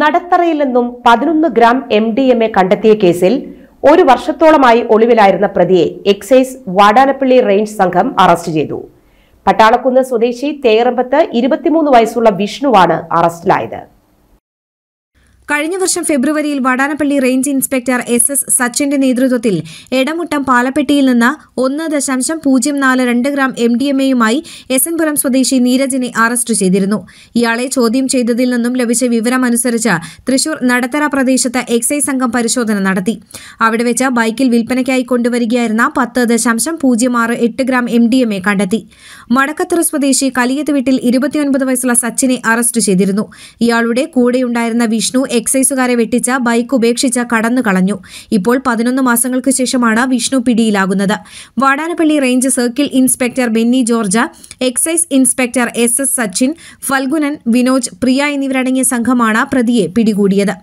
നടത്തറയിൽ നിന്നും പതിനൊന്ന് gram M D M A കണ്ടെത്തിയ കേസിൽ ഒരു വർഷത്തോളമായി ഒളിവിലായിരുന്ന പ്രതിയെ എക്സൈസ് വാടാനപ്പള്ളി റേഞ്ച് സംഘം അറസ്റ്റ് ചെയ്തു പട്ടാളക്കുന്ന് സ്വദേശി തേറമ്പത്ത് ഇരുപത്തിമൂന്ന് വയസ്സുള്ള വിഷ്ണുവാണ് അറസ്റ്റിലായത് കഴിഞ്ഞ വർഷം ഫെബ്രുവരിയിൽ Vadanappally range inspector S S സച്ചിന്റെ നേതൃത്വത്തിൽ എടമുട്ടം പാലപ്പെട്ടിയിൽ നിന്ന് ഒന്ന് ദശാംശം പൂജ്യം നാല് രണ്ട് ഗ്രാം എം ഡി എം എയുമായി എസൻപുരം സ്വദേശി നീരജിനെ അറസ്റ്റ് ചെയ്തിരുന്നു ഇയാളെ ചോദ്യം ചെയ്തതിൽ നിന്നും ലഭിച്ച വിവരമനുസരിച്ച് തൃശൂർ നടത്തറ പ്രദേശത്ത് എക്സൈസ് സംഘം പരിശോധന നടത്തി അവിടെ വെച്ച് ബൈക്കിൽ വിൽപ്പനയ്ക്കായി കൊണ്ടുവരികയായിരുന്ന പത്ത് ദശാംശം പൂജ്യം ആറ് എട്ട് gram M D M A കണ്ടെത്തി മടക്കത്തറ സ്വദേശി കലിയത്ത് വീട്ടിൽ ഇരുപത്തിയൊൻപത് വയസ്സുള്ള സച്ചിനെ അറസ്റ്റ് ചെയ്തിരുന്നു ഇയാളുടെ കൂടെയുണ്ടായിരുന്ന വിഷ്ണു എക്സൈസുകാരെ വെട്ടിച്ച ബൈക്ക് ഉപേക്ഷിച്ച കടന്നു കളഞ്ഞു ഇപ്പോൾ പതിനൊന്ന് മാസങ്ങൾക്ക് ശേഷമാണ് വിഷ്ണു പിടിയിലാകുന്നത് Vadanappally range circle inspector Benny George excise inspector S S Sachin Phalgunan Vinoj Priya എന്നിവരടങ്ങിയ സംഘമാണ് പ്രതിയെ പിടികൂടിയത്